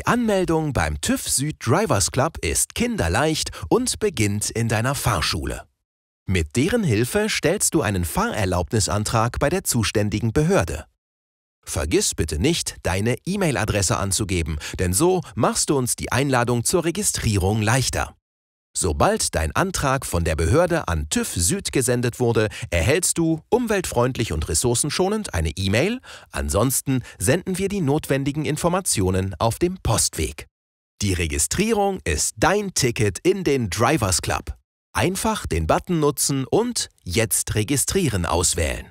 Die Anmeldung beim TÜV Süd Drivers Club ist kinderleicht und beginnt in deiner Fahrschule. Mit deren Hilfe stellst du einen Fahrerlaubnisantrag bei der zuständigen Behörde. Vergiss bitte nicht, deine E-Mail-Adresse anzugeben, denn so machst du uns die Einladung zur Registrierung leichter. Sobald dein Antrag von der Behörde an TÜV Süd gesendet wurde, erhältst du umweltfreundlich und ressourcenschonend eine E-Mail. Ansonsten senden wir die notwendigen Informationen auf dem Postweg. Die Registrierung ist dein Ticket in den Drivers Club. Einfach den Button nutzen und Jetzt registrieren auswählen.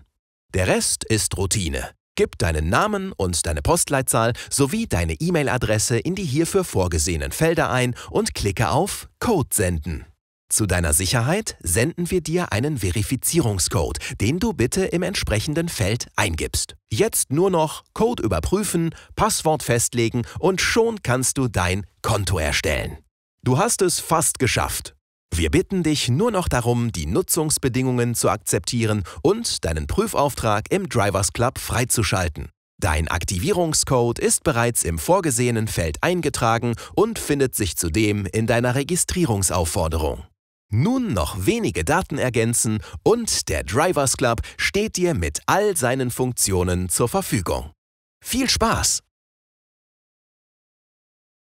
Der Rest ist Routine. Gib deinen Namen und deine Postleitzahl sowie deine E-Mail-Adresse in die hierfür vorgesehenen Felder ein und klicke auf Code senden. Zu deiner Sicherheit senden wir dir einen Verifizierungscode, den du bitte im entsprechenden Feld eingibst. Jetzt nur noch Code überprüfen, Passwort festlegen und schon kannst du dein Konto erstellen. Du hast es fast geschafft. Wir bitten dich nur noch darum, die Nutzungsbedingungen zu akzeptieren und deinen Prüfauftrag im Drivers Club freizuschalten. Dein Aktivierungscode ist bereits im vorgesehenen Feld eingetragen und findet sich zudem in deiner Registrierungsaufforderung. Nun noch wenige Daten ergänzen und der Drivers Club steht dir mit all seinen Funktionen zur Verfügung. Viel Spaß!